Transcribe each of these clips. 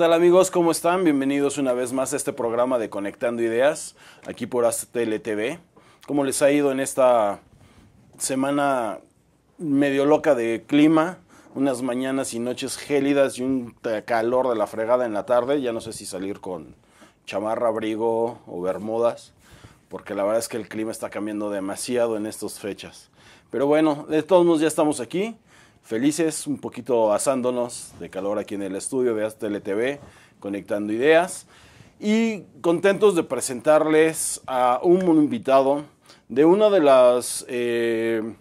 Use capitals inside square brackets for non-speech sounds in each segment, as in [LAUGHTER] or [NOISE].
tal amigos? ¿Cómo están? Bienvenidos una vez más a este programa de Conectando Ideas, aquí por ASTLTV. ¿Cómo les ha ido en esta semana medio loca de clima? Unas mañanas y noches gélidas y un calor de la fregada en la tarde. Ya no sé si salir con chamarra, abrigo o bermudas, porque la verdad es que el clima está cambiando demasiado en estas fechas. Pero bueno, de todos modos ya estamos aquí felices, un poquito asándonos de calor aquí en el estudio de ASTLTV, conectando ideas y contentos de presentarles a un invitado de una de las eh,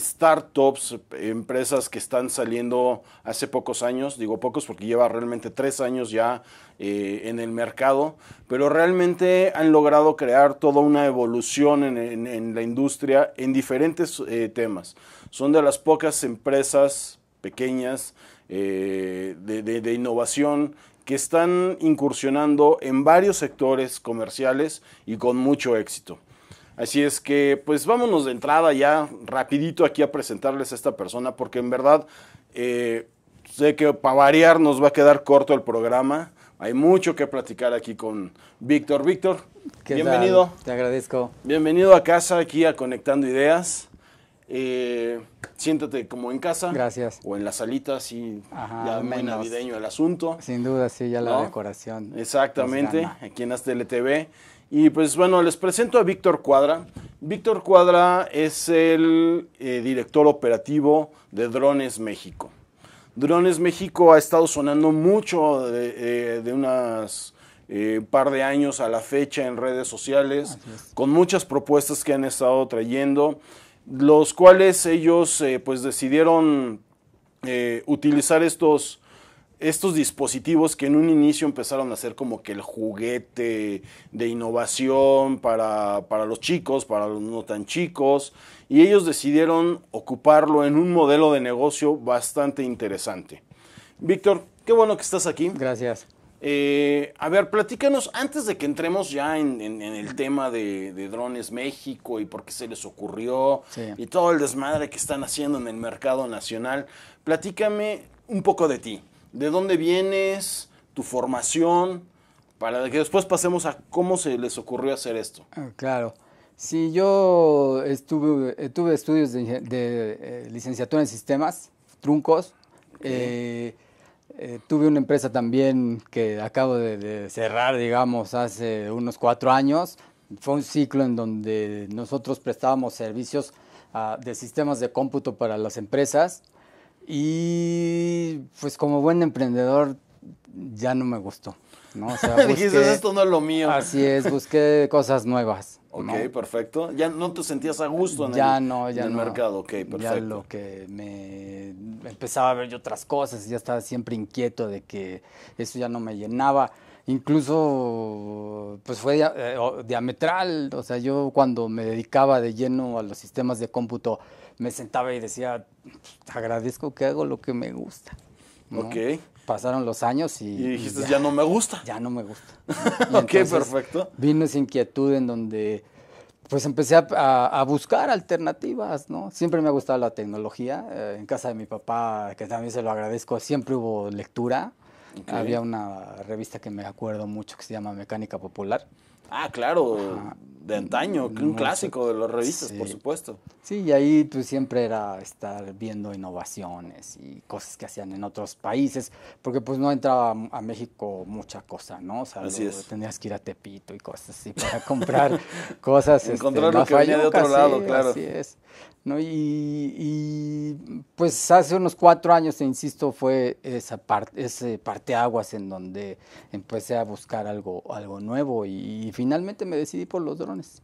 startups, empresas que están saliendo hace pocos años, digo pocos porque lleva realmente tres años ya eh, en el mercado, pero realmente han logrado crear toda una evolución en, la industria en diferentes eh, temas. Son de las pocas empresas pequeñas eh, de innovación que están incursionando en varios sectores comerciales y con mucho éxito. Así es que, pues vámonos de entrada ya rapidito aquí a presentarles a esta persona, porque en verdad eh, sé que para variar nos va a quedar corto el programa. Hay mucho que platicar aquí con Víctor. Víctor, bienvenido. Te agradezco. Bienvenido a casa, aquí a Conectando Ideas. Eh, siéntate como en casa. Gracias. O en la salita, así ya muy navideño el asunto. Sin duda, sí, ya la decoración. Exactamente, aquí en Astel TV. Y pues bueno, les presento a Víctor Cuadra. Víctor Cuadra es el eh, director operativo de Drones México. Drones México ha estado sonando mucho de, unos eh, unas eh, par de años a la fecha en redes sociales, con muchas propuestas que han estado trayendo, los cuales ellos pues decidieron utilizar estos estos dispositivos que en un inicio empezaron a ser como que el juguete de innovación para, los chicos, para los no tan chicos, y ellos decidieron ocuparlo en un modelo de negocio bastante interesante. Víctor, qué bueno que estás aquí. Gracias. Eh, a ver, platícanos, antes de que entremos ya en, el tema de, Drones México y por qué se les ocurrió y todo el desmadre que están haciendo en el mercado nacional, platícame un poco de ti de dónde vienes, tu formación, para que después pasemos a cómo se les ocurrió hacer esto. Ah, claro. Sí, yo estuve, tuve estudios de, eh, licenciatura en sistemas, truncos. Eh, eh, tuve una empresa también que acabo de, cerrar, digamos, hace unos cuatro años. Fue un ciclo en donde nosotros prestábamos servicios ah, de sistemas de cómputo para las empresas y pues como buen emprendedor ya no me gustó. ¿no? O [LAUGHS] esto no es lo mío. Así es, busqué cosas nuevas. Ok, perfecto. ¿Ya no te sentías a gusto en, ya el, no, ya en el mercado? Ok, perfecto. Ya lo que me empezaba a ver yo otras cosas, ya estaba siempre inquieto de que eso ya no me llenaba. Incluso, pues fue eh, diametral. O sea, yo cuando me dedicaba de lleno a los sistemas de cómputo, me sentaba y decía, pues, agradezco que hago lo que me gusta. Ok. Pasaron los años y... Y dijiste, ya, no me gusta. Ya no me gusta. [LAUGHS] ok, perfecto. Vino esa inquietud en donde pues empecé a, buscar alternativas, ¿no? Siempre me ha gustado la tecnología. Eh, en casa de mi papá, que también se lo agradezco, siempre hubo lectura. Había una revista que me acuerdo mucho que se llama Mecánica Popular. Ah, claro, de antaño, mm, un pues, clásico de los revistas, por supuesto. Sí, y ahí tú pues, siempre era estar viendo innovaciones y cosas que hacían en otros países, porque pues no entraba a México mucha cosa, ¿no? O sea, tenías que ir a Tepito y cosas así para comprar [LAUGHS] cosas. Este, Encontrar lo que venía de otro lado, claro. Así es. ¿no? Y, pues hace unos cuatro años, te insisto, fue esa parte, ese parteaguas en donde empecé a buscar algo, algo nuevo y, finalmente me decidí por los drones.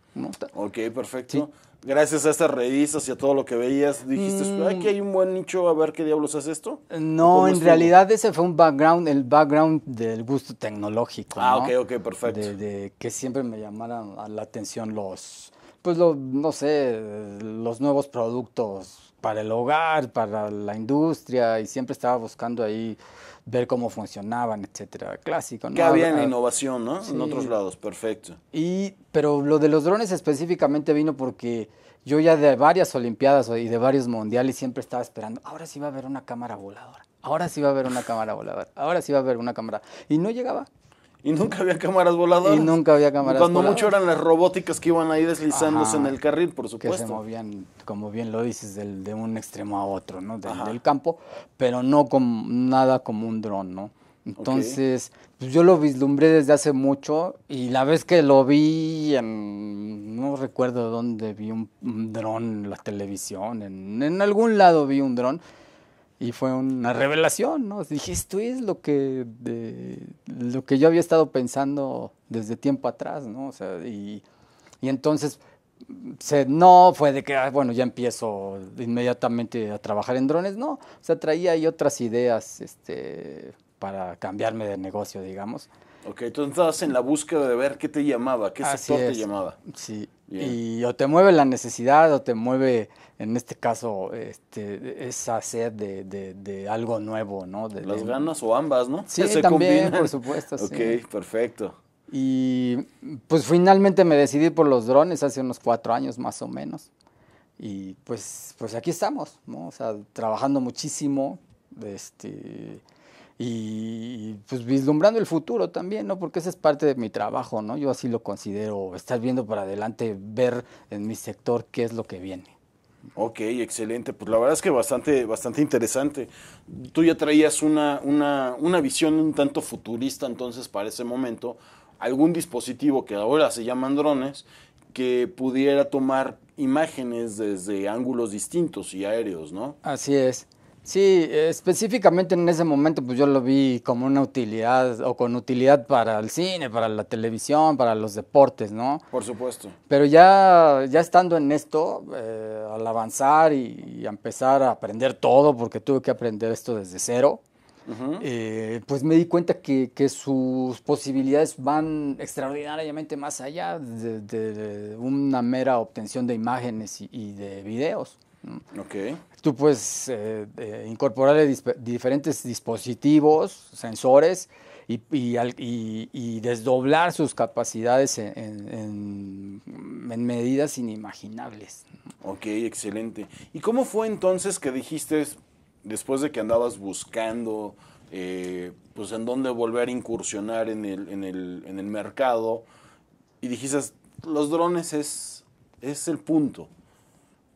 Ok, perfecto. Gracias a estas revistas y a todo lo que veías, dijiste, mm. ay que hay un buen nicho, a ver qué diablos hace esto. No, en realidad ese fue un background, el background del gusto tecnológico. Ah, ok, ok, perfecto. De, que siempre me llamaron la atención los, pues no sé, los nuevos productos para el hogar, para la industria, y siempre estaba buscando ahí ver cómo funcionaban, etcétera. Clásico, ¿no? Que había ah, innovación, ¿no? En otros lados, perfecto. Y, pero lo de los drones específicamente vino porque yo ya de varias Olimpiadas y de varios mundiales siempre estaba esperando, ahora sí va a haber una cámara voladora, ahora sí va a haber una cámara voladora, ahora sí va a haber una cámara. Y no llegaba, y nunca había cámaras voladoras. Y nunca había cámaras Cuando mucho eran las robóticas que iban ahí deslizándose en el carril, por supuesto. Que se movían, como bien lo dices, de un extremo a otro, ¿no? del campo, pero no con nada como un dron, ¿no? Entonces, pues, yo lo vislumbré desde hace mucho y la vez que lo vi, no recuerdo dónde vi un, dron en la televisión, en, algún lado vi un dron, y fue una revelación, ¿no? Dije, esto es lo que, lo que yo había estado pensando desde tiempo atrás, ¿no? O sea, y, entonces se, no fue de que, bueno, ya empiezo inmediatamente a trabajar en drones, no. O sea, traía ahí otras ideas este, para cambiarme de negocio, digamos. Ok, entonces estabas en la búsqueda de ver qué te llamaba, qué sector te llamaba. Sí, y o te mueve la necesidad o te mueve, en este caso, este, esa sed de, algo nuevo, ¿no? De, Las ganas o ambas, ¿no? Sí, también, por supuesto. [LAUGHS] ok, perfecto. Y pues finalmente me decidí por los drones hace unos cuatro años más o menos. Y pues, pues aquí estamos, ¿no? O sea, trabajando muchísimo, este, y pues vislumbrando el futuro también, ¿no? Porque esa es parte de mi trabajo, ¿no? Yo así lo considero, estar viendo para adelante, ver en mi sector qué es lo que viene. Ok, excelente. Pues la verdad es que bastante, bastante interesante. Tú ya traías una, una, una visión un tanto futurista entonces para ese momento. Algún dispositivo que ahora se llaman drones que pudiera tomar imágenes desde ángulos distintos y aéreos, ¿no? Así es. Sí, específicamente en ese momento pues yo lo vi como una utilidad o con utilidad para el cine, para la televisión, para los deportes, ¿no? Por supuesto. Pero ya, ya estando en esto, eh, al avanzar y, empezar a aprender todo, porque tuve que aprender esto desde cero, eh, pues me di cuenta que, sus posibilidades van extraordinariamente más allá de, una mera obtención de imágenes y de videos. Okay. Tú puedes eh, incorporarle diferentes dispositivos, sensores y, desdoblar sus capacidades en, medidas inimaginables. Ok, excelente. ¿Y cómo fue entonces que dijiste, después de que andabas buscando, eh, pues en dónde volver a incursionar en el, mercado, y dijiste, los drones es el punto?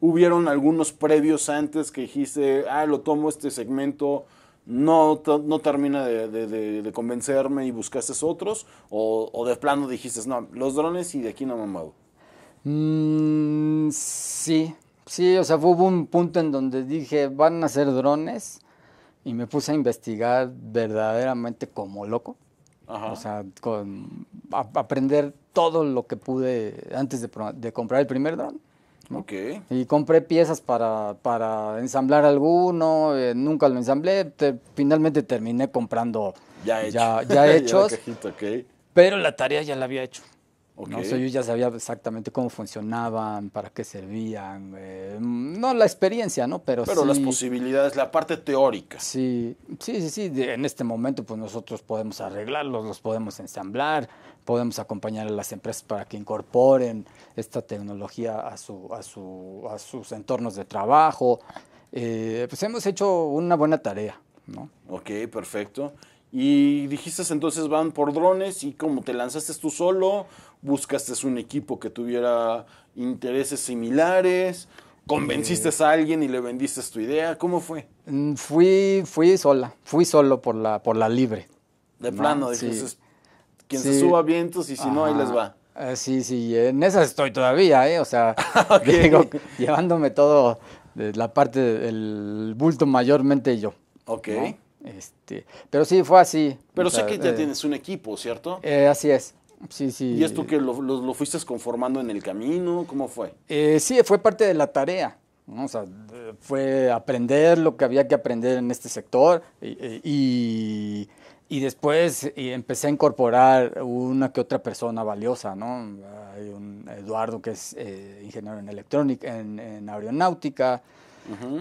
hubieron algunos previos antes que dijiste, ah, lo tomo este segmento, no, no termina de, convencerme y buscaste otros, o, de plano dijiste, no, los drones y de aquí no me Mm, sí, sí, o sea, hubo un punto en donde dije, van a ser drones, y me puse a investigar verdaderamente como loco. O sea, con, aprender todo lo que pude antes de, de comprar el primer drone y compré piezas para, ensamblar alguno, eh, nunca lo ensamblé, finalmente terminé comprando ya, [LAUGHS] hechos. Pero la tarea ya la había hecho. ¿no? yo ya sabía exactamente cómo funcionaban, para qué servían, eh, no la experiencia, ¿no? Pero, Pero las posibilidades, la parte teórica. Sí, sí, sí, sí. en este momento, pues nosotros podemos arreglarlos, los podemos ensamblar, podemos acompañar a las empresas para que incorporen esta tecnología a, su, a, su, a sus entornos de trabajo. Eh, pues hemos hecho una buena tarea, ¿no? Ok, perfecto. Y dijiste entonces van por drones y como te lanzaste tú solo buscaste un equipo que tuviera intereses similares, convenciste eh. a alguien y le vendiste tu idea, ¿cómo fue? Mm, fui, fui sola, fui solo por la, por la libre. De plano, quien se suba vientos y si no, ahí les va. Eh, sí, sí, en esas estoy todavía, ¿eh? O sea, [LAUGHS] [LAUGHS] llevándome todo, de la parte del bulto mayormente yo. Ok. Este, pero sí, fue así. Pero sé que ya tienes un equipo, ¿cierto? así es. Sí, sí. ¿Y esto que lo, fuiste conformando en el camino? ¿Cómo fue? Eh, sí, fue parte de la tarea. O sea, fue aprender lo que había que aprender en este sector y, eh, y, después empecé a incorporar una que otra persona valiosa, ¿no? Hay un Eduardo que es eh, ingeniero en electrónica, en, aeronáutica.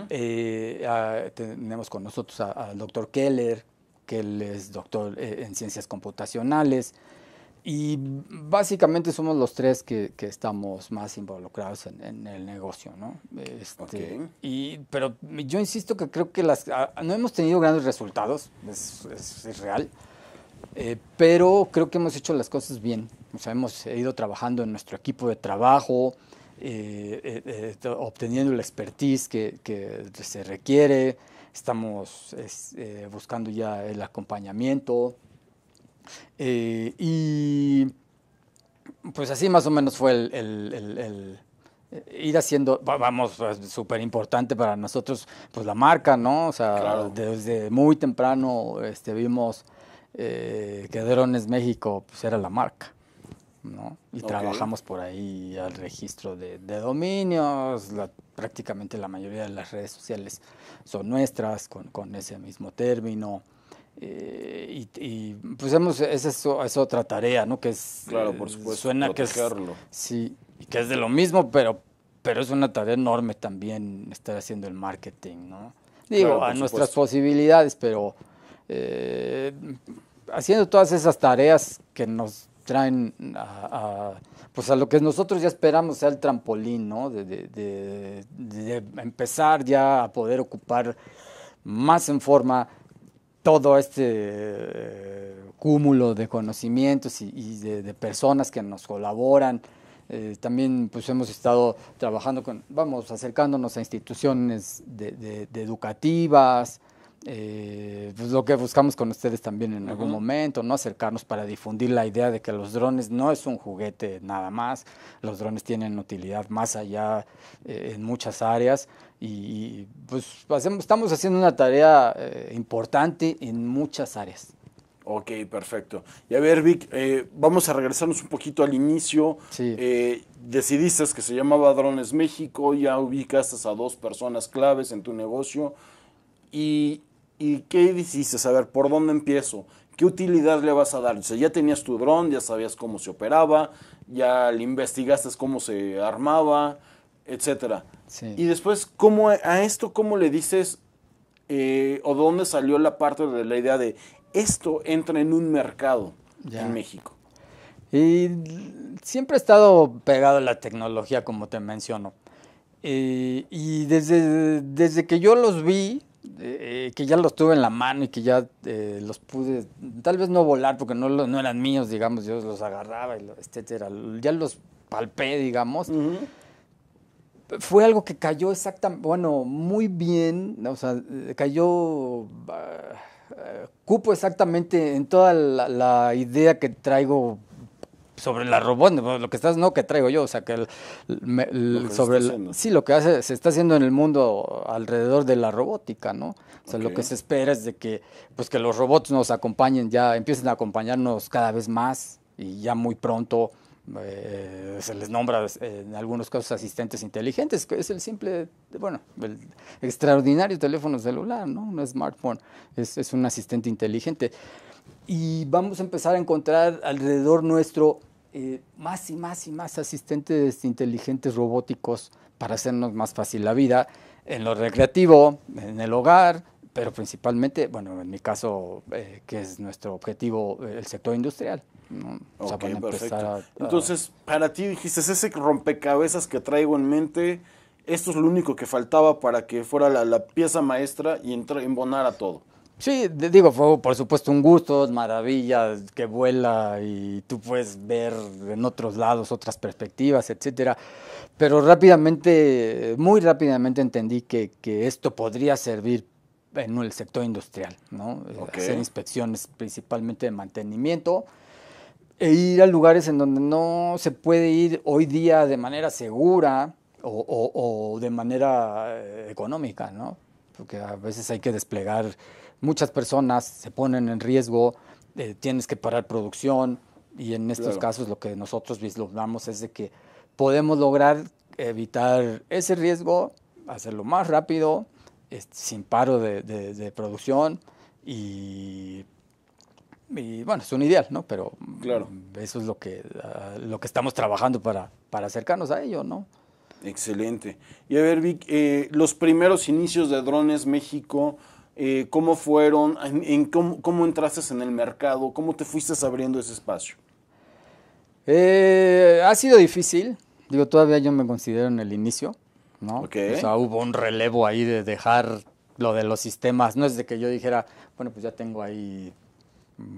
tenemos con nosotros al doctor Keller, que él es doctor en ciencias computacionales. Y básicamente somos los tres que, estamos más involucrados en, el negocio, ¿no? Este, y, pero yo insisto que creo que las, no hemos tenido grandes resultados, es, real, eh, pero creo que hemos hecho las cosas bien. O sea, hemos ido trabajando en nuestro equipo de trabajo, eh, eh, obteniendo la expertise que, se requiere, estamos buscando ya el acompañamiento, eh, y pues así más o menos fue el, eh, ir haciendo, vamos, súper pues, importante para nosotros, pues la marca, ¿no? O sea, desde muy temprano este, vimos eh, que Drones México pues era la marca. ¿no? Y trabajamos por ahí al registro de, dominios, la, prácticamente la mayoría de las redes sociales son nuestras con, con ese mismo término. Eh, y, pues hemos, esa es, otra tarea, ¿no? Que es. Claro, eh, por Suena que es. Sí, que es de lo mismo, pero, pero es una tarea enorme también estar haciendo el marketing, ¿no? Digo, a nuestras posibilidades, pero eh, haciendo todas esas tareas que nos traen a, pues a lo que nosotros ya esperamos sea el trampolín, ¿no? de empezar ya a poder ocupar más en forma todo este eh, cúmulo de conocimientos y, de, personas que nos colaboran. Eh, también pues, hemos estado trabajando con, vamos, acercándonos a instituciones de, educativas, eh, pues lo que buscamos con ustedes también en algún momento, ¿no? Acercarnos para difundir la idea de que los drones no es un juguete nada más, los drones tienen utilidad más allá eh, en muchas áreas y, pues estamos haciendo una tarea eh, importante en muchas áreas. Ok, perfecto. Y a ver, Vic, eh, vamos a regresarnos un poquito al inicio. decidiste que se llamaba Drones México, ya ubicaste a dos personas claves en tu negocio. Y ¿Y qué hiciste? ver, por dónde empiezo. ¿Qué utilidad le vas a dar? O sea, ya tenías tu dron, ya sabías cómo se operaba, ya le investigaste cómo se armaba, etcétera. Y después, ¿cómo, ¿a esto cómo le dices eh, o dónde salió la parte de la idea de esto entra en un mercado en México? Y siempre he estado pegado a la tecnología, como te menciono. y desde, desde que yo los vi, eh, que ya los tuve en la mano y que ya eh, los pude, tal vez no volar porque no, no eran míos, digamos, yo los agarraba, y etcétera, ya los palpé, digamos. Fue algo que cayó exactamente, bueno, muy bien, o sea, cayó, ah, cupo exactamente en toda la, la idea que traigo sobre la robot, lo que estás, no que traigo yo, o sea, que el, sobre sí, lo que hace, se está haciendo en el mundo alrededor de la robótica, ¿no? O sea, lo que se espera es de que, pues que los robots nos acompañen, ya empiecen a acompañarnos cada vez más y ya muy pronto eh, se les nombra eh, en algunos casos asistentes inteligentes, que es el simple, bueno, el extraordinario teléfono celular, ¿no? Un smartphone, es, es un asistente inteligente. Y vamos a empezar a encontrar alrededor nuestro eh, más y más y más asistentes inteligentes robóticos para hacernos más fácil la vida en lo recreativo, en el hogar, pero principalmente, bueno, en mi caso, eh, que es nuestro objetivo, eh, el sector industrial. perfecto. Entonces, para ti dijiste, ese rompecabezas que traigo en mente, esto es lo único que faltaba para que fuera la, la pieza maestra y embonara todo. Sí, digo, fue por supuesto un gusto, maravillas que vuela y tú puedes ver en otros lados otras perspectivas, etcétera. Pero rápidamente, muy rápidamente entendí que, que esto podría servir en el sector industrial, ¿no? Hacer inspecciones principalmente de mantenimiento e ir a lugares en donde no se puede ir hoy día de manera segura o, o de manera eh, económica, ¿no? Porque a veces hay que desplegar muchas personas se ponen en riesgo, eh, tienes que parar producción y en estos casos lo que nosotros vislumbramos es de que podemos lograr evitar ese riesgo, hacerlo más rápido, sin paro de, producción y, bueno, es un ideal, ¿no? Pero claro. eso es lo que, ah, lo que estamos trabajando para, para acercarnos a ello, ¿no? Excelente. Y a ver, Vic, eh, los primeros inicios de Drones México, eh, cómo fueron, en, cómo, entraste en el mercado, cómo te fuiste abriendo ese espacio. Eh, ha sido difícil, digo, todavía yo me considero en el inicio, ¿no? O sea, hubo un relevo ahí de dejar lo de los sistemas, no es de que yo dijera, bueno, pues ya tengo ahí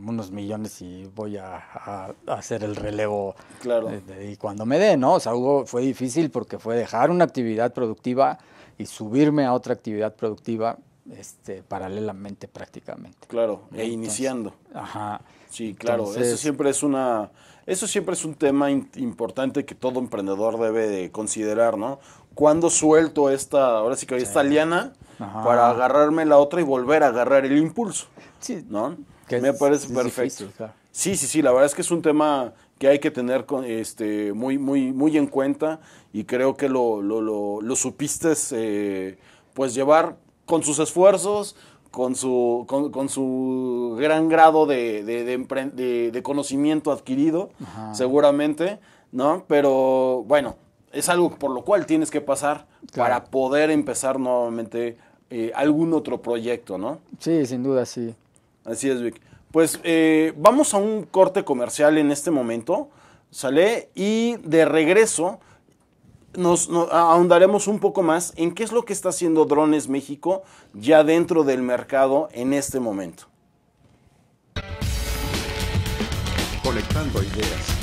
unos millones y voy a, hacer el relevo claro. Eh, y cuando me dé, ¿no? O sea, hubo, fue difícil porque fue dejar una actividad productiva y subirme a otra actividad productiva este, paralelamente prácticamente. Claro, e iniciando. Ajá. Sí, claro, eso siempre es una eso siempre es un tema importante que todo emprendedor debe de considerar, ¿no? ¿Cuándo suelto esta, ahora sí que esta liana para agarrarme la otra y volver a agarrar el impulso? Sí. ¿No? Me parece perfecto. Sí, sí, sí, la verdad es que es un tema que hay que tener este, muy, muy, muy en cuenta y creo que lo, supiste eh, pues llevar con sus esfuerzos, con su, con, su gran grado de, de, conocimiento adquirido, seguramente, ¿no? Pero bueno, es algo por lo cual tienes que pasar para poder empezar nuevamente eh, algún otro proyecto, ¿no? Sí, sin duda, sí. Así es, Vic. Pues eh, vamos a un corte comercial en este momento, ¿sale? Y de regreso nos, ahondaremos un poco más en qué es lo que está haciendo Drones México ya dentro del mercado en este momento. Colectando ideas.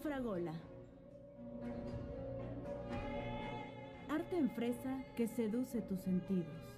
Fragola. Arte en fresa que seduce tus sentidos.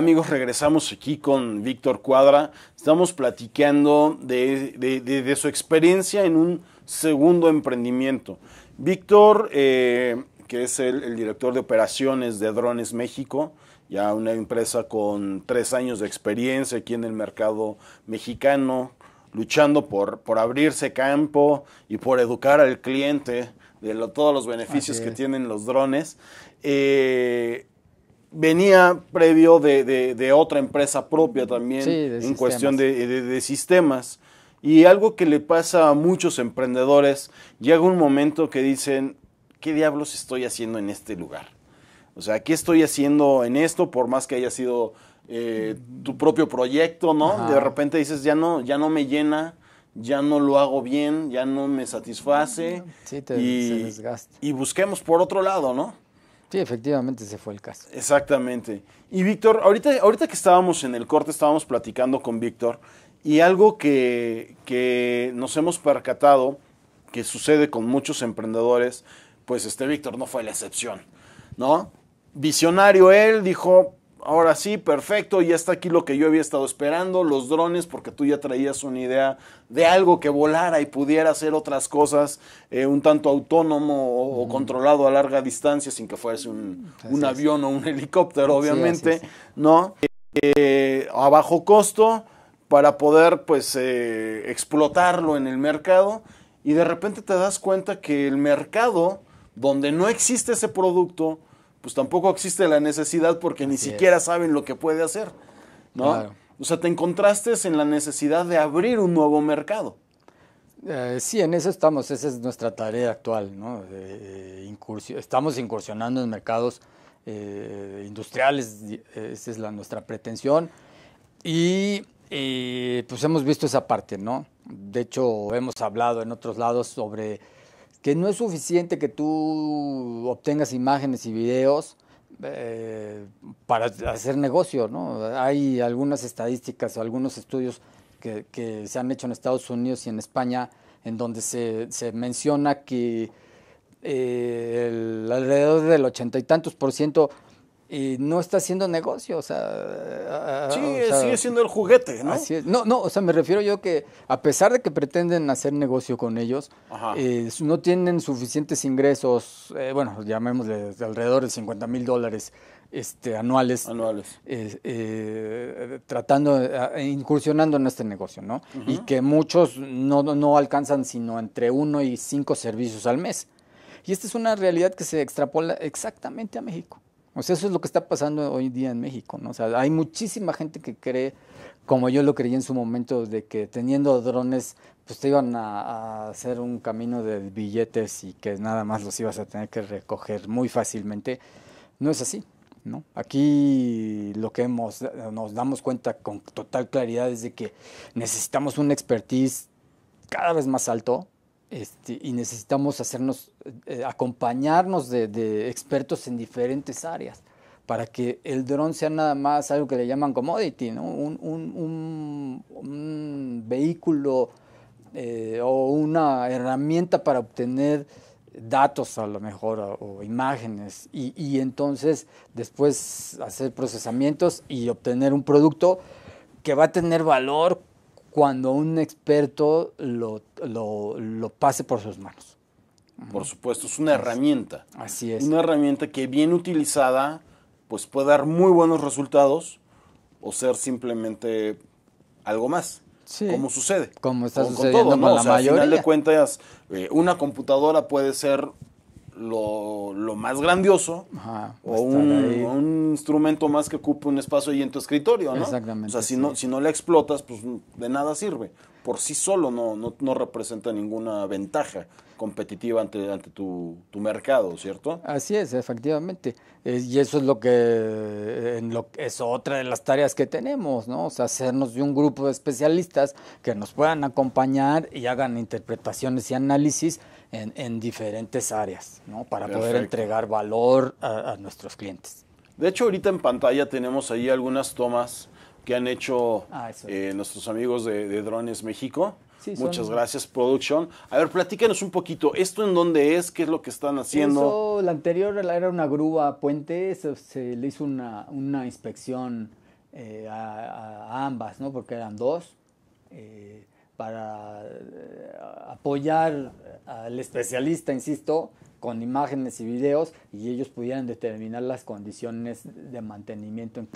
amigos? Regresamos aquí con Víctor Cuadra. Estamos platicando de, su experiencia en un segundo emprendimiento. Víctor, eh, que es el, director de operaciones de Drones México, ya una empresa con tres años de experiencia aquí en el mercado mexicano, luchando por, por abrirse campo y por educar al cliente de todos los beneficios que tienen los drones. Eh, venía previo de, otra empresa propia también en cuestión de, sistemas. Y algo que le pasa a muchos emprendedores, llega un momento que dicen, ¿qué diablos estoy haciendo en este lugar? O sea, ¿qué estoy haciendo en esto? Por más que haya sido eh, tu propio proyecto, ¿no? De repente dices, ya no, ya no me llena, ya no lo hago bien, ya no me satisface. y, se Y busquemos por otro lado, ¿no? Sí, efectivamente se fue el caso. Exactamente. Y Víctor, ahorita, ahorita que estábamos en el corte, estábamos platicando con Víctor, y algo que, que nos hemos percatado, que sucede con muchos emprendedores, pues este Víctor no fue la excepción, ¿no? Visionario él, dijo, ahora sí, perfecto, ya está aquí lo que yo había estado esperando, los drones, porque tú ya traías una idea de algo que volara y pudiera hacer otras cosas eh, un tanto autónomo o, controlado a larga distancia sin que fuese un, avión o un [LAUGHS] helicóptero, obviamente, ¿no? Eh, a bajo costo para poder pues eh, explotarlo en el mercado y de repente te das cuenta que el mercado donde no existe ese producto, pues tampoco existe la necesidad porque ni siquiera saben lo que puede hacer, ¿no? O sea, te encontraste en la necesidad de abrir un nuevo mercado. Eh, sí, en eso estamos, esa es nuestra tarea actual, ¿no? Eh, estamos incursionando en mercados eh, industriales, esa es la, nuestra pretensión. Y pues hemos visto esa parte, ¿no? De hecho, hemos hablado en otros lados sobre que no es suficiente que tú obtengas imágenes y videos eh, para hacer negocio, ¿no? Hay algunas estadísticas o algunos estudios que, se han hecho en Estados Unidos y en España en donde se, menciona que eh, alrededor del ochenta y tantos por ciento y no está haciendo negocio, o sea... sí, sigue siendo el juguete, ¿no? Así es. No, no, o sea, me refiero yo que a pesar de que pretenden hacer negocio con ellos, eh, no tienen suficientes ingresos, eh, bueno, llamémosle alrededor de 50 mil dólares este, anuales, anuales. Eh, tratando, e incursionando en este negocio, ¿no? Y que muchos no, no, alcanzan sino entre uno y cinco servicios al mes. Y esta es una realidad que se extrapola exactamente a México. O sea, eso es lo que está pasando hoy día en México, ¿no? O sea, hay muchísima gente que cree, como yo lo creí en su momento, de que teniendo drones, pues te iban a, hacer un camino de billetes y que nada más los ibas a tener que recoger muy fácilmente. No es así, ¿no? Aquí lo que hemos, nos damos cuenta con total claridad es de que necesitamos un expertise cada vez más alto, este, y necesitamos hacernos, eh, eh, acompañarnos de, expertos en diferentes áreas para que el dron sea nada más algo que le llaman commodity, ¿no? un, vehículo eh, o una herramienta para obtener datos a lo mejor o, imágenes y, y, entonces después hacer procesamientos y obtener un producto que va a tener valor cuando un experto lo, lo, pase por sus manos. Por supuesto, es una herramienta. Así es. Una herramienta que bien utilizada, pues puede dar muy buenos resultados o ser simplemente algo más. Sí. Como sucede. Como está sucediendo con, la mayoría. Al final de cuentas, eh, una computadora puede ser lo, lo más grandioso o un, instrumento más que ocupe un espacio ahí en tu escritorio, ¿no? Exactamente. O sea, si, no, si no la explotas, pues de nada sirve. Por sí solo no, no, no representa ninguna ventaja competitiva ante, tu, mercado, ¿cierto? Así es, efectivamente. y eso es lo que, en lo, es otra de las tareas que tenemos, ¿no? O sea, hacernos de un grupo de especialistas que nos puedan acompañar y hagan interpretaciones y análisis en, en diferentes áreas, ¿no? Para poder entregar valor a, nuestros clientes. De hecho, ahorita en pantalla tenemos ahí algunas tomas que han hecho ah, eh, nuestros amigos de, de Drones México. Muchas gracias, Production. A ver, platícanos un poquito, ¿esto en dónde es? ¿Qué es lo que están haciendo? la anterior era una grúa puente, se, le hizo una, inspección eh, a, ambas, ¿no? Porque eran dos, eh, para eh, apoyar al especialista, insisto, con imágenes y videos y ellos pudieran determinar las condiciones de mantenimiento en,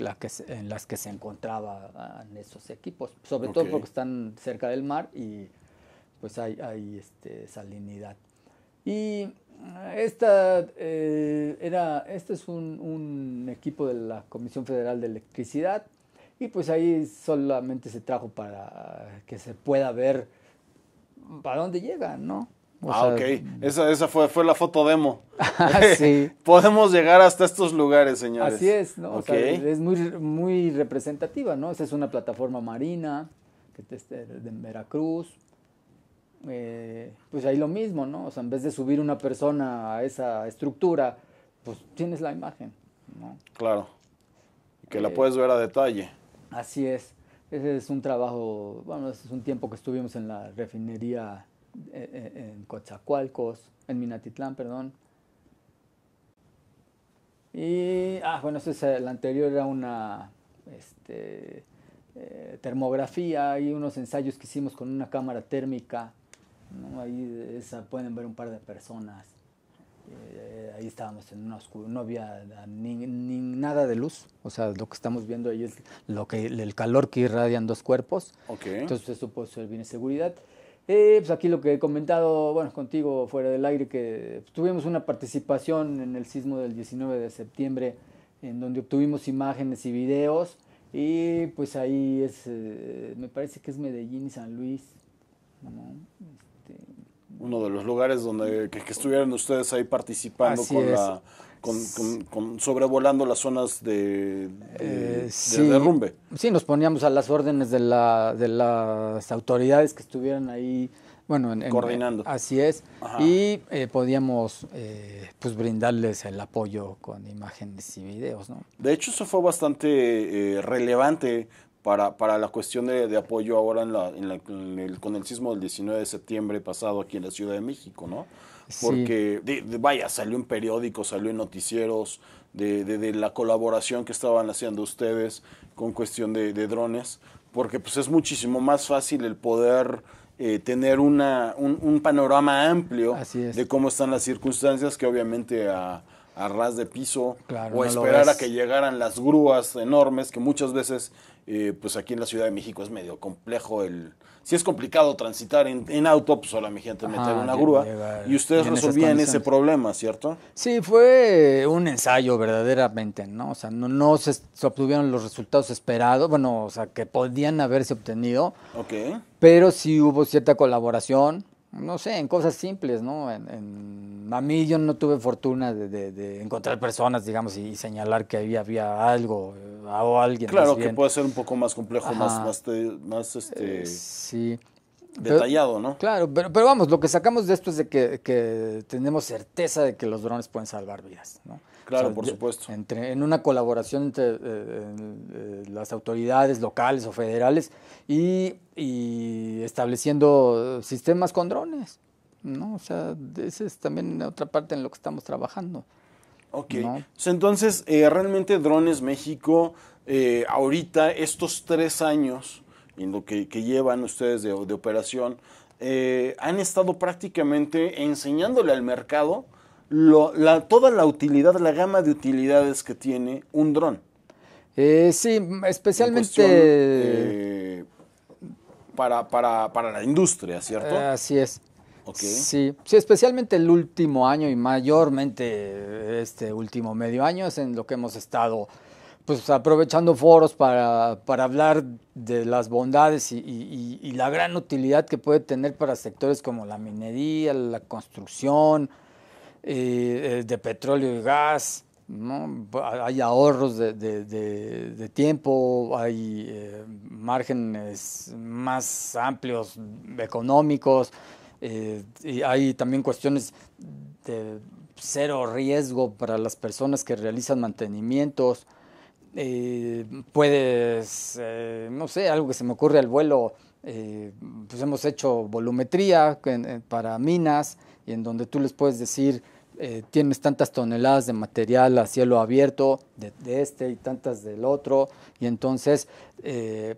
en las que se encontraban esos equipos, sobre todo porque están cerca del mar y pues hay, este, salinidad. Y esta, eh, era, este es un, un equipo de la Comisión Federal de Electricidad y pues ahí solamente se trajo para que se pueda ver para dónde llegan, ¿no? ah, ok. Esa, fue, fue la foto demo. [LAUGHS] Ah, sí. [LAUGHS] Podemos llegar hasta estos lugares, señores. Así es, ¿no? es muy, muy representativa, ¿no? Esa es una plataforma marina que este, de, Veracruz. Eh, pues ahí lo mismo, ¿no? O sea, en vez de subir una persona a esa estructura, pues tienes la imagen, ¿no? Claro. Que la eh, puedes ver a detalle. Así es. Ese es un trabajo, bueno, ese es un tiempo que estuvimos en la refinería eh, eh, en Cochacualcos, en Minatitlán, perdón. Y, ah, bueno, ese el anterior era una este, eh, termografía y unos ensayos que hicimos con una cámara térmica. Ahí pueden ver un par de personas. ahí estábamos en una oscuridad, no había ni, nada de luz. O sea, lo que estamos viendo ahí es lo que, el calor que irradian dos cuerpos. Okay. Entonces eso puede bien de seguridad. Eh, pues aquí lo que he comentado, bueno, contigo fuera del aire, que tuvimos una participación en el sismo del 19 de septiembre, en donde obtuvimos imágenes y videos, y pues ahí es, eh, me parece que es Medellín y San Luis. Este, Uno de los lugares donde que, ustedes ahí participando con la con, sobrevolando las zonas de, eh, derrumbe. Sí, nos poníamos a las órdenes de, las autoridades que estuvieran ahí. Bueno, coordinando. Eh, así es. Y eh, podíamos pues brindarles el apoyo con imágenes y videos, ¿no? De hecho, eso fue bastante relevante para, para, la cuestión de, apoyo ahora con el sismo del 19 de septiembre pasado aquí en la Ciudad de México, ¿no? porque, vaya, salió en periódicos, salió en noticieros, de, la colaboración que estaban haciendo ustedes con cuestión de, drones, porque pues es muchísimo más fácil el poder... Eh, tener una, un, panorama amplio de cómo están las circunstancias que obviamente a, ras de piso o esperar a que llegaran las grúas enormes que muchas veces eh, pues aquí en la Ciudad de México es medio complejo el, si es complicado transitar en, en auto, pues gente meter una grúa. y ustedes resolvían ese problema, ¿cierto? Sí, fue un ensayo verdaderamente, ¿no? O sea, no, no se, obtuvieron los resultados esperados, bueno, o sea, que podían haberse obtenido. Ok. Pero sí hubo cierta colaboración, no sé, en cosas simples, ¿no? en a mí yo no tuve fortuna de, encontrar personas, digamos, y, señalar que había, había algo eh, o alguien. Claro, que puede ser un poco más complejo, más, más, este, eh, detallado, ¿no? Claro, pero, pero, vamos, lo que sacamos de esto es de que, tenemos certeza de que los drones pueden salvar vidas, ¿no? Claro, por supuesto. en una colaboración entre eh, las autoridades locales o federales y estableciendo sistemas con drones. ¿no? O sea, esa es también otra parte en lo que estamos trabajando. Ok. Entonces, eh, realmente Drones México, eh, ahorita, estos tres años en lo que, llevan ustedes de, operación, eh, han estado prácticamente enseñándole al mercado la, toda la utilidad, la gama de utilidades que tiene un dron. sí, especialmente... para, para, para la industria, ¿cierto? Así es. Sí, sí, especialmente el último año y mayormente este último medio año es en lo que hemos estado pues aprovechando foros para, hablar de las bondades y, la gran utilidad que puede tener para sectores como la minería, la construcción eh, eh, de petróleo y gas. Hay ahorros de, tiempo, hay eh, márgenes más amplios económicos. Eh, y hay también cuestiones de cero riesgo para las personas que realizan mantenimientos. Eh, puedes, eh, no sé, algo que se me ocurre al vuelo, pues hemos hecho volumetría para minas y en donde tú les puedes decir, tienes tantas toneladas de material a cielo abierto de, de este y tantas del otro, y entonces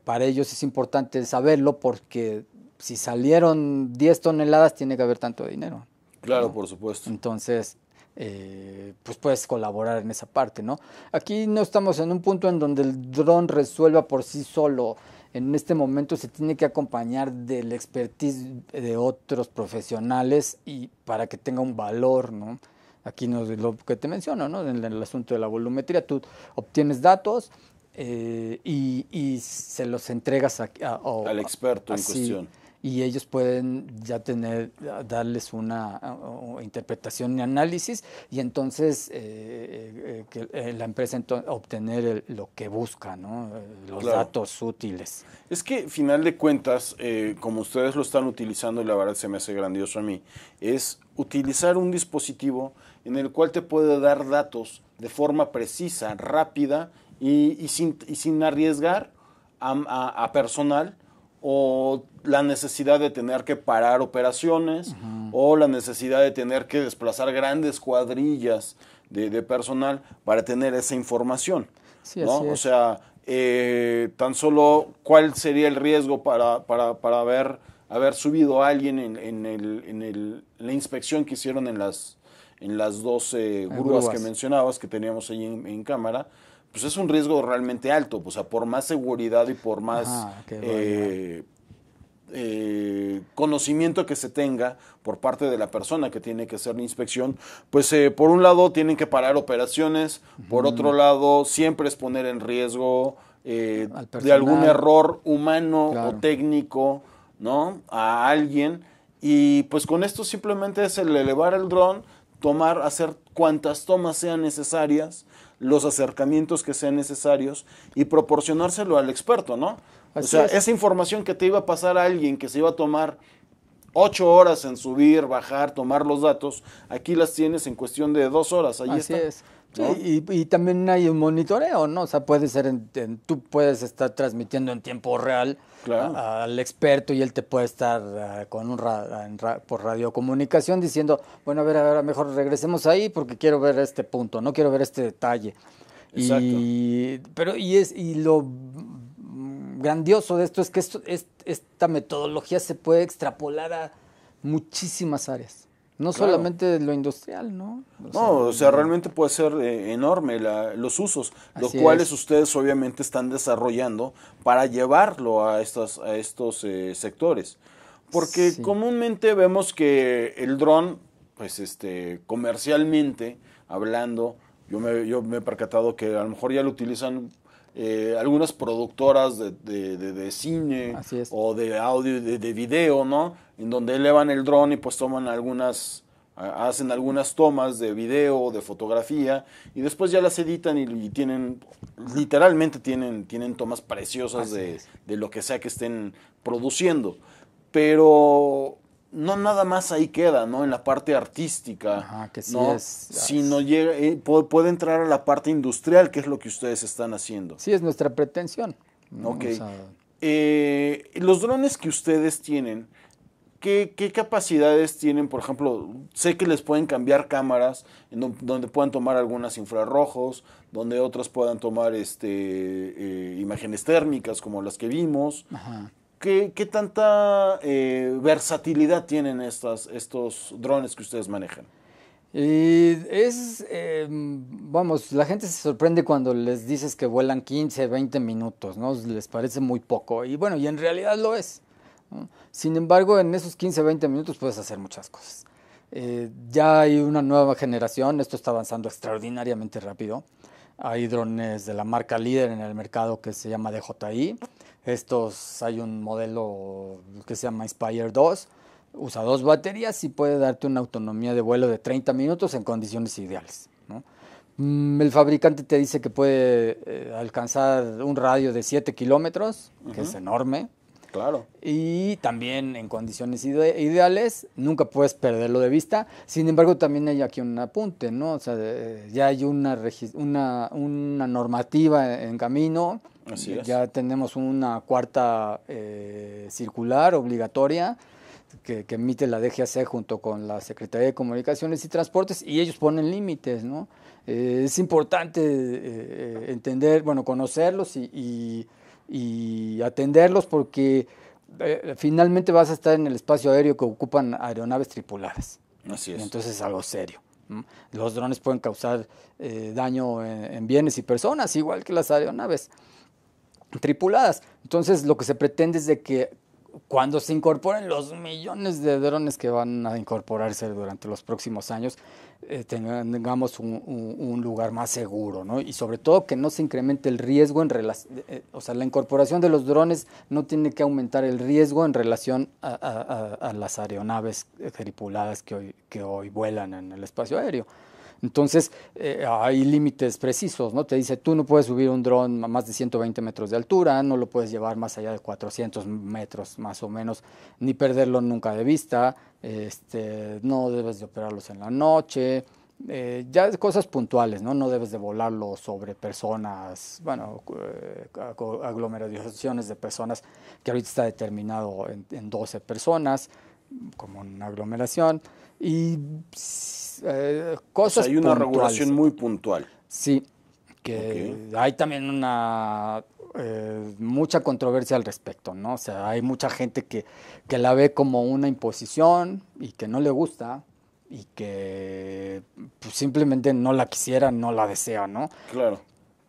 para ellos es importante saberlo porque si salieron 10 toneladas, tiene que haber tanto dinero. Claro, por supuesto. Entonces, eh, pues puedes colaborar en esa parte, ¿no? Aquí no estamos en un punto en donde el dron resuelva por sí solo. En este momento se tiene que acompañar del expertise de otros profesionales y para que tenga un valor, ¿no? Aquí lo que te menciono, ¿no? En el asunto de la volumetría, tú obtienes datos, eh, y, se los entregas a, al experto en cuestión y ellos pueden ya tener, darles una interpretación y análisis y entonces eh, eh, eh, que la empresa obtener lo que busca, los datos útiles. Es que, final de cuentas, como ustedes lo están utilizando, y la verdad se me hace grandioso a mí, es utilizar un dispositivo en el cual te puede dar datos de forma precisa, rápida y, sin, sin, arriesgar a personal o la necesidad de tener que parar operaciones, o la necesidad de tener que desplazar grandes cuadrillas de, personal para tener esa información. O sea, eh, tan solo cuál sería el riesgo para, para, para haber, haber, subido a alguien en, la inspección que hicieron en las, en las 12 grúas, que mencionabas, que teníamos ahí en cámara, pues es un riesgo realmente alto. O sea, por más seguridad y por más eh, eh, conocimiento que se tenga por parte de la persona que tiene que hacer la inspección, pues eh, por un lado tienen que parar operaciones, por otro lado siempre es poner en riesgo de algún error humano o técnico, ¿no? A alguien. Y pues con esto simplemente es el elevar el dron, tomar, hacer cuantas tomas sean necesarias los acercamientos que sean necesarios y proporcionárselo al experto, ¿no? o sea, esa información que te iba a pasar a alguien que se iba a tomar ocho horas en subir, bajar, tomar los datos, aquí las tienes en cuestión de dos horas. Ahí está y, también hay un monitoreo, ¿no? O sea, puede ser, tú puedes estar transmitiendo en tiempo real al experto y él te puede estar ah, con un por radiocomunicación diciendo, bueno, a ver, a ver, mejor regresemos ahí porque quiero ver este punto, no quiero ver este detalle. Exacto. Y, pero, y, es, lo grandioso de esto es que esto, es, esta metodología se puede extrapolar a muchísimas áreas. No solamente lo industrial, ¿no? no, o sea, realmente puede ser eh, enorme la, los usos, los cuales ustedes obviamente están desarrollando para llevarlo a, estas, a estos eh, sectores. Porque comúnmente vemos que el dron, pues este, comercialmente hablando, yo me, yo me he percatado que a lo mejor ya lo utilizan eh, algunas productoras de, de, cine o de audio, de, video, ¿no? En donde elevan el dron y pues toman algunas, hacen algunas tomas de video, de fotografía, y después ya las editan y, tienen, literalmente tienen, tienen tomas preciosas de, de lo que sea que estén produciendo. Pero no nada más ahí queda, ¿no? En la parte artística. Ajá, que sí ¿no? es. Ah, Sino llega, eh, puede entrar a la parte industrial, que es lo que ustedes están haciendo. Sí, es nuestra pretensión. Ok. Eh, los drones que ustedes tienen, ¿qué, capacidades tienen? Por ejemplo, sé que les pueden cambiar cámaras, en donde puedan tomar algunas infrarrojos, donde otras puedan tomar este, eh, imágenes térmicas como las que vimos. Ajá. ¿qué, tanta eh, versatilidad tienen estos drones que ustedes manejan? Eh, em, vamos, la gente se sorprende cuando les dices que vuelan 15, 20 minutos, Les parece muy poco. Y bueno, y en realidad lo es. Sin embargo, en esos 15, 20 minutos puedes hacer muchas cosas. Eh, ya hay una nueva generación, esto está avanzando extraordinariamente rápido. Hay drones de la marca líder en el mercado que se llama DJI estos hay un modelo que se llama Spire 2, usa dos baterías y puede darte una autonomía de vuelo de 30 minutos en condiciones ideales. Mm, el fabricante te dice que puede eh, alcanzar un radio de 7 kilómetros, que es enorme, Claro. Y también en condiciones ideales, nunca puedes perderlo de vista. Sin embargo, también hay aquí un apunte, ¿no? O sea, ya hay una, una, normativa en camino. Así es. Ya tenemos una cuarta eh, circular obligatoria. Que, emite la DGAC junto con la Secretaría de Comunicaciones y Transportes y ellos ponen límites, ¿no? Eh, es importante eh, entender, bueno, conocerlos y y atenderlos porque eh, finalmente vas a estar en el espacio aéreo que ocupan aeronaves tripuladas. Entonces es algo serio. Los drones pueden causar eh, daño en, en, bienes y personas, igual que las aeronaves tripuladas. Entonces lo que se pretende es de que cuando se incorporen los millones de drones que van a incorporarse durante los próximos años, eh, tengamos un, lugar más seguro, ¿no? Y sobre todo que no se incremente el riesgo en relación, eh, eh, o sea, la incorporación de los drones no tiene que aumentar el riesgo en relación a, las aeronaves tripuladas que hoy vuelan en el espacio aéreo. Entonces, eh, hay límites precisos, ¿no? Te dice, tú no puedes subir un dron a más de 120 metros de altura, no lo puedes llevar más allá de 400 metros más o menos, ni perderlo nunca de vista, este, no debes de operarlos en la noche, eh, ya cosas puntuales, ¿no? No debes de volarlo sobre personas, bueno, eh, aglomeraciones de personas, que ahorita está determinado en, en 12 personas, como una aglomeración y eh, cosas. Pues hay una regulación muy puntual. Sí, que hay también una eh, mucha controversia al respecto, ¿no? O sea, hay mucha gente que, la ve como una imposición y que no le gusta y que pues, simplemente no la quisiera, no la desea, ¿no? Claro.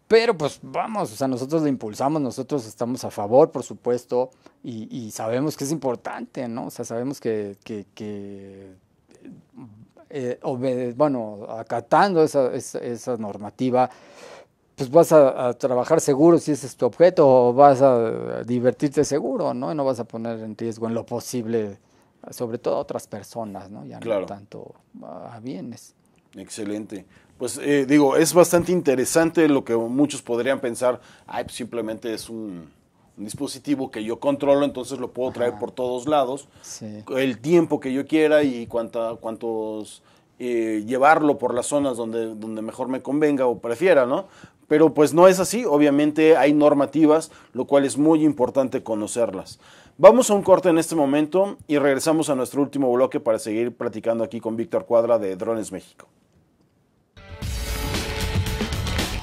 Pero pues vamos, o sea, nosotros la impulsamos, nosotros estamos a favor, por supuesto, y, sabemos que es importante, ¿no? O sea, sabemos que eh, bueno, acatando esa, normativa, pues vas a, trabajar seguro si ese es tu objeto o vas a divertirte seguro, ¿no? Y no vas a poner en riesgo en lo posible, sobre todo a otras personas, ¿no? Ya no tanto a bienes. Excelente. Pues eh, digo, es bastante interesante lo que muchos podrían pensar, ay, pues simplemente es un un dispositivo que yo controlo, entonces lo puedo traer por todos lados, el tiempo que yo quiera y cuántos eh, llevarlo por las zonas donde, donde mejor me convenga o prefiera, ¿no? Pero pues no es así, obviamente hay normativas, lo cual es muy importante conocerlas. Vamos a un corte en este momento y regresamos a nuestro último bloque para seguir platicando aquí con Víctor Cuadra de Drones México.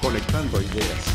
Colectando ideas.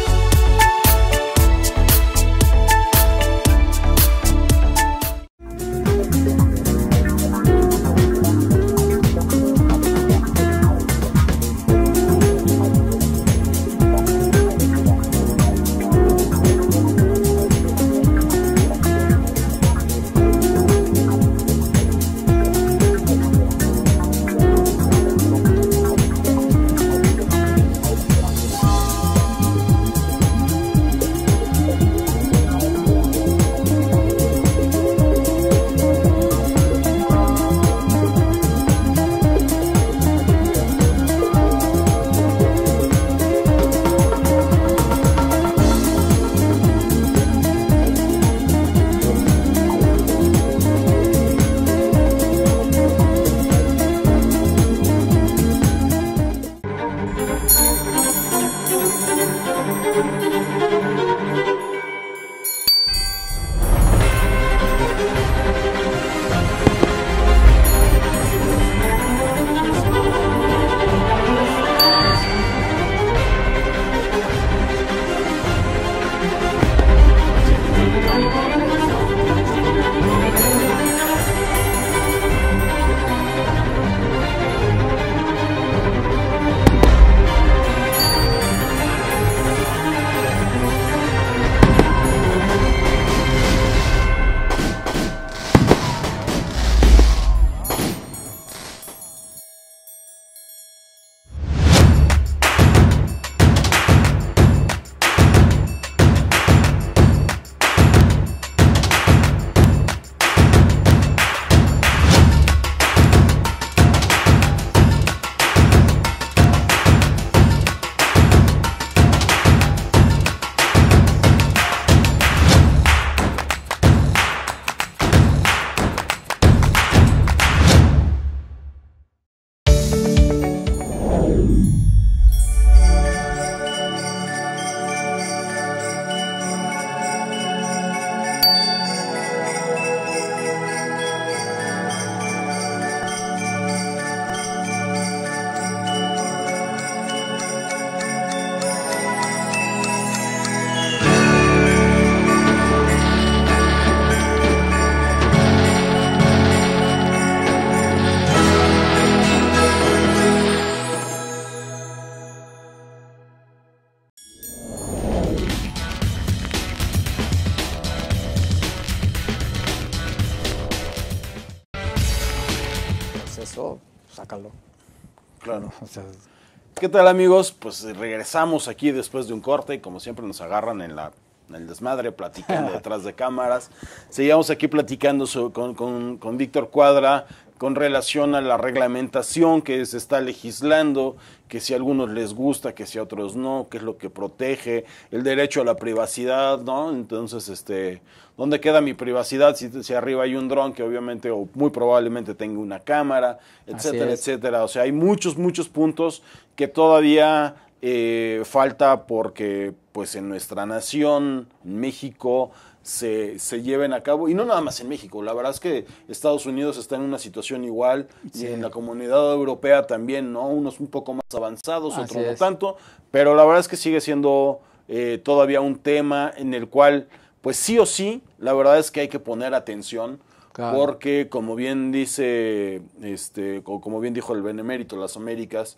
¿Qué tal amigos? Pues eh, regresamos aquí después de un corte y como siempre nos agarran en la el desmadre, platicando [LAUGHS] detrás de cámaras. Seguimos aquí platicando con, con, con Víctor Cuadra, con relación a la reglamentación que se está legislando, que si a algunos les gusta, que si a otros no, qué es lo que protege, el derecho a la privacidad, ¿no? Entonces, este, ¿dónde queda mi privacidad si, si arriba hay un dron que obviamente o muy probablemente tenga una cámara, etcétera, etcétera? O sea, hay muchos, muchos puntos que todavía eh, falta porque, pues, en nuestra nación, en México, se, se, lleven a cabo. Y no nada más en México, la verdad es que Estados Unidos está en una situación igual y en la comunidad europea también, ¿no? Unos un poco más avanzados, otros no tanto, pero la verdad es que sigue siendo eh, todavía un tema en el cual, pues sí o sí, la verdad es que hay que poner atención. Porque, como bien dice, este, como bien dijo el Benemérito, las Américas,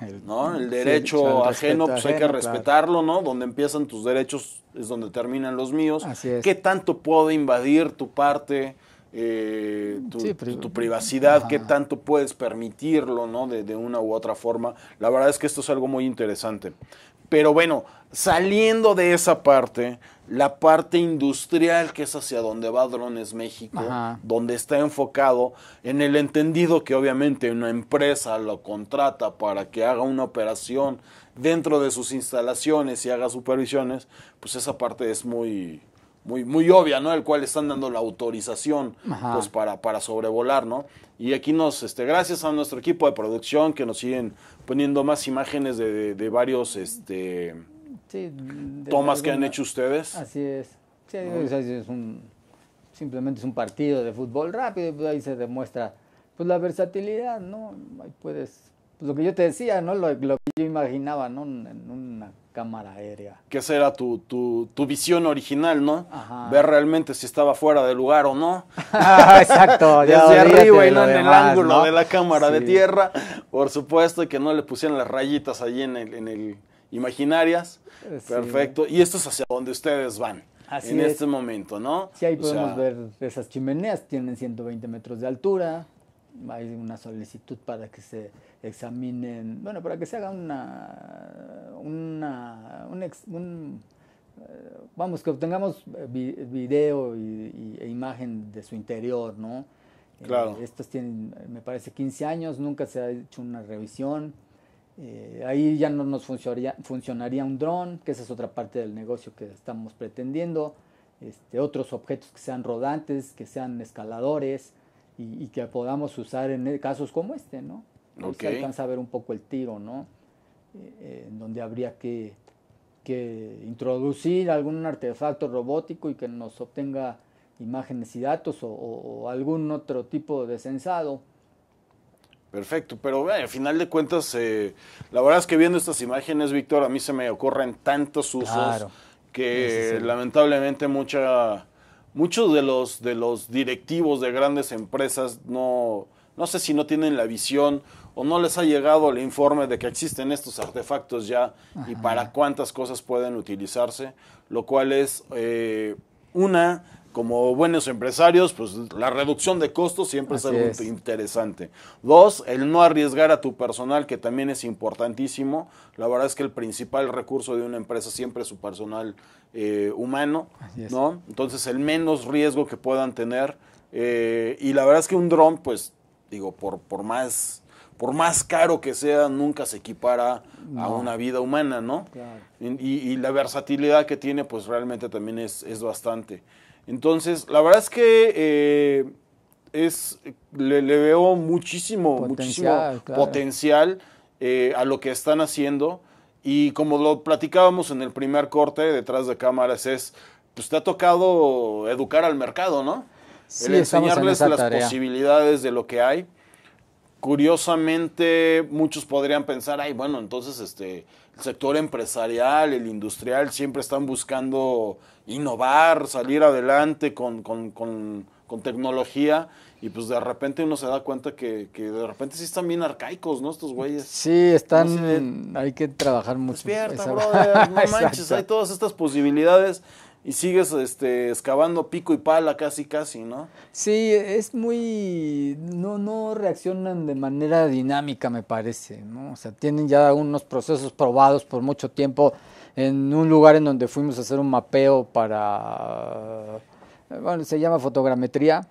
el, ¿no? El derecho ajeno, pues hay que respetarlo, ¿no? Donde empiezan tus derechos es donde terminan los míos. ¿Qué tanto puede invadir tu parte? Eh, tu, privacidad, qué tanto puedes permitirlo, ¿no? De, una u otra forma. La verdad es que esto es algo muy interesante. Pero bueno, saliendo de esa parte, la parte industrial, que es hacia donde va Drones México, donde está enfocado en el entendido que obviamente una empresa lo contrata para que haga una operación dentro de sus instalaciones y haga supervisiones, pues esa parte es muy, muy, muy obvia, ¿no? El cual están dando la autorización pues, para, para sobrevolar, ¿no? Y aquí nos, este, gracias a nuestro equipo de producción que nos siguen poniendo más imágenes de, de, varios este, tomas que han hecho ustedes. Así es. Sí, simplemente es un partido de fútbol rápido, pues ahí se demuestra pues la versatilidad, ¿no? Ahí puedes pues, lo que yo te decía, ¿no? Lo, que yo imaginaba, ¿no? En una cámara aérea. Que esa era tu, tu, tu visión original, ¿no? Ver realmente si estaba fuera de lugar o no. [LAUGHS] exacto. [LAUGHS] Desde arriba y no en el ángulo de la cámara de tierra. Por supuesto que no le pusieran las rayitas allí en el, en el imaginarias. Eh, Perfecto. Y esto es hacia donde ustedes van. en este momento, ¿no? Sí, ahí podemos ver esas chimeneas, tienen 120 metros de altura hay una solicitud para que se examinen, bueno, para que se haga una, una eh, vamos, que obtengamos eh, video y, e imagen de su interior, ¿no? Eh, claro. estos tienen, me parece, 15 años, nunca se ha hecho una revisión. ahí ya no nos funcionaría, funcionaría un dron, que esa es otra parte del negocio que estamos pretendiendo. Este, otros objetos que sean rodantes, que sean escaladores, y, que podamos usar en e-, casos como este, ¿no? Pues okay. Se alcanza a ver un poco el tiro, ¿no? Eh, eh, en donde habría que, introducir algún artefacto robótico y que nos obtenga imágenes y datos o, algún otro tipo de sensado. Perfecto, pero eh, a al final de cuentas, la verdad es que viendo estas imágenes, Víctor, a mí se me ocurren tantos usos que lamentablemente mucha muchos de los, de los directivos de grandes empresas no, no sé si no tienen la visión o no les ha llegado el informe de que existen estos artefactos ya y para cuántas cosas pueden utilizarse, lo cual es eh, una como buenos empresarios, pues la reducción de costos siempre es algo interesante. Dos, el no arriesgar a tu personal, que también es importantísimo. La verdad es que el principal recurso de una empresa siempre es su personal eh, humano, ¿no? Entonces, el menos riesgo que puedan tener. Eh, y la verdad es que un dron, pues, digo, por, por más por más caro que sea, nunca se equipara a una vida humana, ¿no? Y, la versatilidad que tiene, pues realmente también es, es bastante. Entonces, la verdad es que eh, le, veo muchísimo, potencial, eh, a lo que están haciendo. Y como lo platicábamos en el primer corte detrás de cámaras, es, pues te ha tocado educar al mercado, ¿no? el enseñarles las posibilidades de lo que hay curiosamente muchos podrían pensar, ay, bueno, entonces este, el sector empresarial, el industrial, siempre están buscando innovar, salir adelante con, tecnología. Y pues de repente uno se da cuenta que, de repente sí están bien arcaicos, ¿no? Estos güeyes. Sí, están. hay que trabajar mucho. Despierta, brother. [LAUGHS] No manches, hay todas estas posibilidades y sigues este, excavando pico y pala casi casi, ¿no? Sí, es muy no no reaccionan de manera dinámica, me parece, ¿no? O sea, tienen ya unos procesos probados por mucho tiempo en un lugar en donde fuimos a hacer un mapeo para bueno, se llama fotogrametría.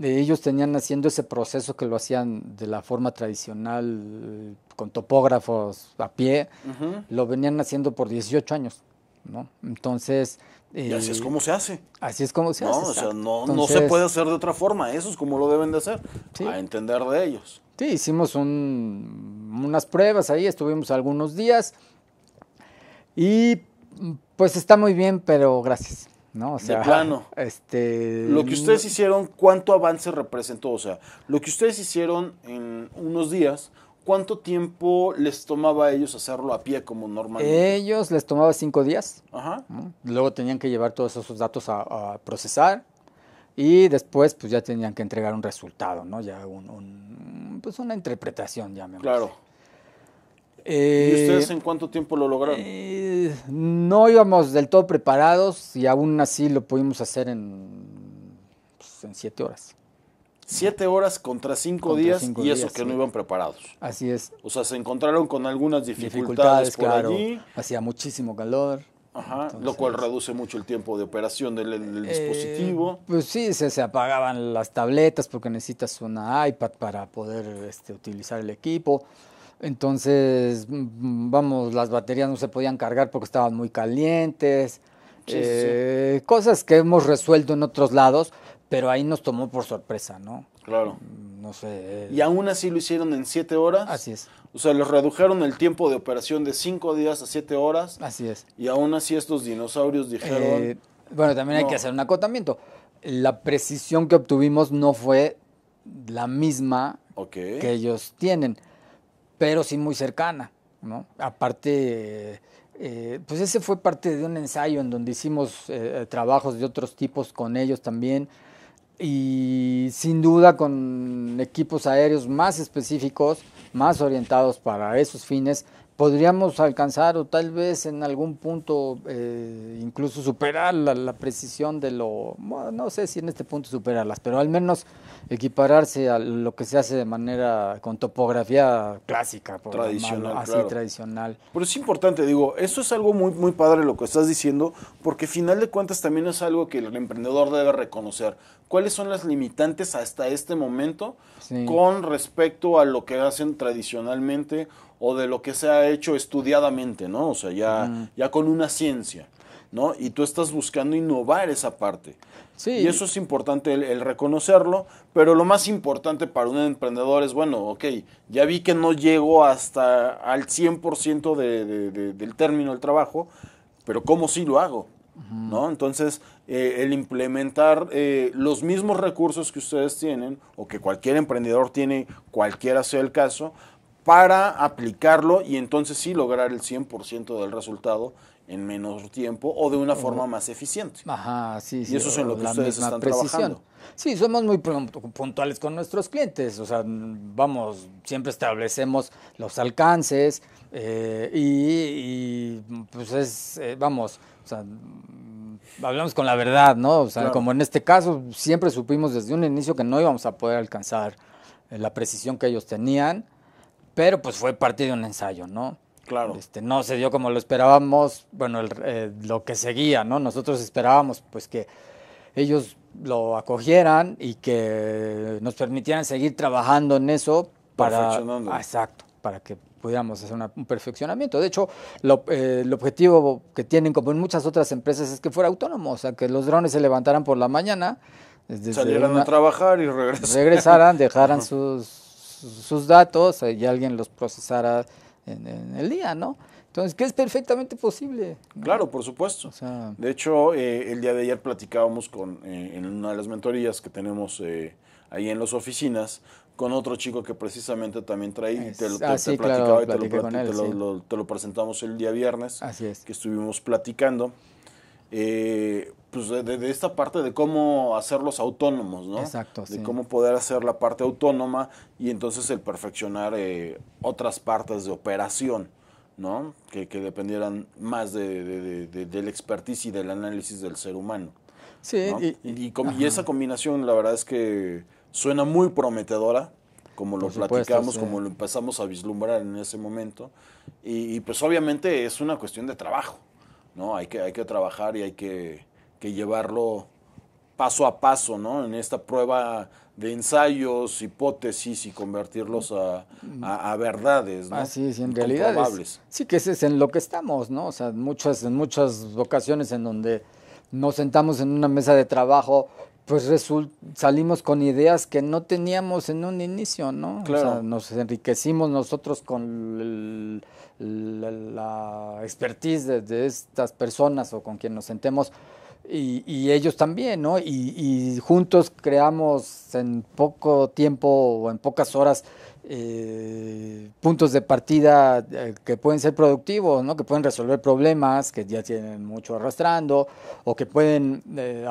Ellos tenían haciendo ese proceso que lo hacían de la forma tradicional con topógrafos a pie, lo venían haciendo por 18 años, ¿no? Entonces, y así es eh, como se hace. Así es como se no, O sea, no, se puede hacer de otra forma. Eso es como lo deben de hacer. A entender de ellos. Sí, hicimos un, unas pruebas ahí, estuvimos algunos días. Y pues está muy bien, pero gracias. ¿no? de plano. [LAUGHS] Este... Lo que ustedes hicieron, ¿cuánto avance representó? O sea, lo que ustedes hicieron en unos días ¿cuánto tiempo les tomaba a ellos hacerlo a pie como normalmente? Ellos les tomaba cinco días. Ajá. Luego tenían que llevar todos esos datos a, procesar y después pues ya tenían que entregar un resultado, ¿no? Ya un, pues una interpretación, ya me Claro. ¿Y eh, ustedes en cuánto tiempo lo lograron? Eh, no íbamos del todo preparados y aún así lo pudimos hacer en, pues, en siete horas. Siete horas contra cinco días y eso que no iban preparados. Así es. O sea, se encontraron con algunas dificultades, por claro. allí. Hacía muchísimo calor. Ajá, lo cual reduce mucho el tiempo de operación del, eh, dispositivo. Pues sí, se, apagaban las tabletas porque necesitas una iPad para poder este, utilizar el equipo. Entonces, mm, vamos, las baterías no se podían cargar porque estaban muy calientes. Eh, cosas que hemos resuelto en otros lados, pero ahí nos tomó por sorpresa, ¿no? Claro. Mm, no sé. Y aún así lo hicieron en siete horas. Así es. O sea, les redujeron el tiempo de operación de cinco días a siete horas. Así es. Y aún así estos dinosaurios dijeron. Eh, bueno, también hay que hacer un acotamiento. La precisión que obtuvimos no fue la misma que ellos tienen, pero sí muy cercana, ¿no? Aparte. Eh, pues ese fue parte de un ensayo en donde hicimos eh, trabajos de otros tipos con ellos también y sin duda con equipos aéreos más específicos, más orientados para esos fines, podríamos alcanzar o tal vez en algún punto eh, incluso superar la, precisión de lo, no sé si en este punto superarlas, pero al menos equipararse a lo que se hace de manera con topografía clásica, tradicional, así tradicional. Pero es importante, digo, eso es algo muy, muy padre lo que estás diciendo, porque final de cuentas también es algo que el emprendedor debe reconocer. ¿Cuáles son las limitantes hasta este momento con respecto a lo que hacen tradicionalmente o de lo que se ha hecho estudiadamente, ¿no? O sea, ya, ya con una ciencia. ¿no? Y tú estás buscando innovar esa parte. Y eso es importante el, reconocerlo, pero lo más importante para un emprendedor es, bueno, ok, ya vi que no llego hasta al 100% del término del trabajo, pero ¿cómo sí lo hago? ¿No? Entonces, eh, el implementar eh, los mismos recursos que ustedes tienen o que cualquier emprendedor tiene, cualquiera sea el caso, para aplicarlo y entonces sí lograr el 100% del resultado en menos tiempo o de una forma más eficiente. Ajá, sí, sí. Y eso es en lo que ustedes están trabajando. Sí, somos muy puntuales con nuestros clientes. O sea, vamos, siempre establecemos los alcances eh, y, pues es, eh, vamos, o sea, hablamos con la verdad, ¿no? O sea, como en este caso, siempre supimos desde un inicio que no íbamos a poder alcanzar eh, la precisión que ellos tenían, pero pues fue parte de un ensayo, ¿no? Este, no se dio como lo esperábamos, bueno, eh, lo que seguía, ¿no? Nosotros esperábamos pues que ellos lo acogieran y que nos permitieran seguir trabajando en eso para... Exacto, para que pudiéramos hacer un perfeccionamiento. De hecho, eh, el objetivo que tienen, como en muchas otras empresas, es que fuera autónomo, o sea, que los drones se levantaran por la mañana. Eh, Salieran a trabajar y regresaran. Regresaran, dejaran sus, sus datos y alguien los procesara en, el día, ¿no? Entonces, que es perfectamente posible. Claro, por supuesto. de hecho, eh, el día de ayer platicábamos con, eh, en una de las mentorías que tenemos eh, ahí en las oficinas con otro chico que precisamente también trae y te lo, y lo, te, lo, presentamos el día viernes. Así es. Que estuvimos platicando pues de, esta parte de cómo hacerlos autónomos, ¿no? Exacto. De cómo poder hacer la parte autónoma y entonces el perfeccionar eh, otras partes de operación, ¿no? Que, que dependieran más de, del expertise y del análisis del ser humano. Sí. Y, y, esa combinación, la verdad es que suena muy prometedora, como lo platicamos, como lo empezamos a vislumbrar en ese momento. y pues obviamente es una cuestión de trabajo, ¿no? Hay que, hay que trabajar y hay que que llevarlo paso a paso, ¿no? En esta prueba de ensayos, hipótesis y convertirlos a, verdades, ¿no? Así es, en realidad. sí, que ese es en lo que estamos, ¿no? O sea, muchas, en muchas ocasiones en donde nos sentamos en una mesa de trabajo, pues salimos con ideas que no teníamos en un inicio, ¿no? Claro. O sea, nos enriquecimos nosotros con la expertise de estas personas o con quien nos sentemos y, ellos también, ¿no? Y, juntos creamos en poco tiempo o en pocas horas eh, puntos de partida eh, que pueden ser productivos, ¿no? Que pueden resolver problemas que ya tienen mucho arrastrando o que pueden eh,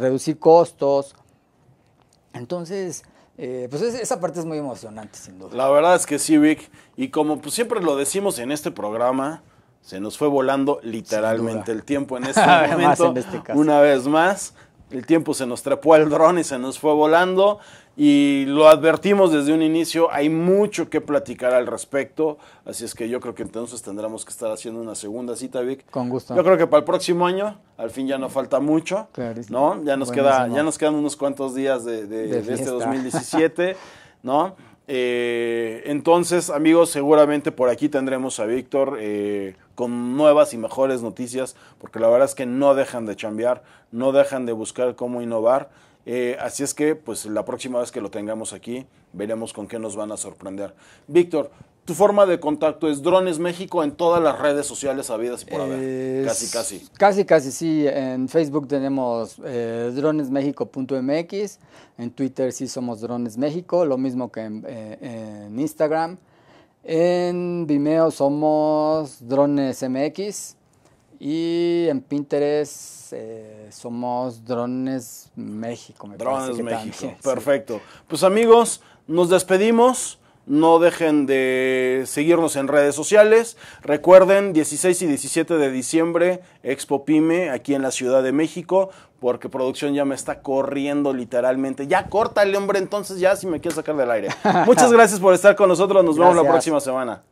reducir costos. Entonces, pues esa parte es muy emocionante, sin duda. La verdad es que sí, Vic. Y como pues siempre lo decimos en este programa, se nos fue volando literalmente el tiempo en [LAUGHS] este momento. Este una vez más, el tiempo se nos trepó el dron y se nos fue volando. Y lo advertimos desde un inicio, hay mucho que platicar al respecto, así es que yo creo que entonces tendremos que estar haciendo una segunda cita, Vic. Con gusto. Yo creo que para el próximo año, al fin ya no mm. falta mucho, Clarísimo. ¿no? Ya nos, queda, ya nos quedan unos cuantos días de, de este 2017, [LAUGHS] ¿no? Eh, entonces, amigos, seguramente por aquí tendremos a Víctor eh, con nuevas y mejores noticias, porque la verdad es que no dejan de chambear, no dejan de buscar cómo innovar. Eh, así es que, pues la próxima vez que lo tengamos aquí, veremos con qué nos van a sorprender. Víctor, tu forma de contacto es Drones México en todas las redes sociales habidas y por haber. casi, casi. Casi, casi, sí. En Facebook tenemos eh, dronesmexico.mx. En Twitter sí somos Drones México. Lo mismo que en, eh, Instagram. En Vimeo somos Drones MX. Y en Pinterest eh, somos Drones México. drones México. [LAUGHS] Perfecto. Pues amigos, nos despedimos. No dejen de seguirnos en redes sociales. Recuerden, 16 y 17 de diciembre, Expo Pyme, aquí en la Ciudad de México, porque producción ya me está corriendo literalmente. Ya córtale, hombre, entonces ya si me quiero sacar del aire. [LAUGHS] Muchas gracias por estar con nosotros. Nos vemos la próxima semana.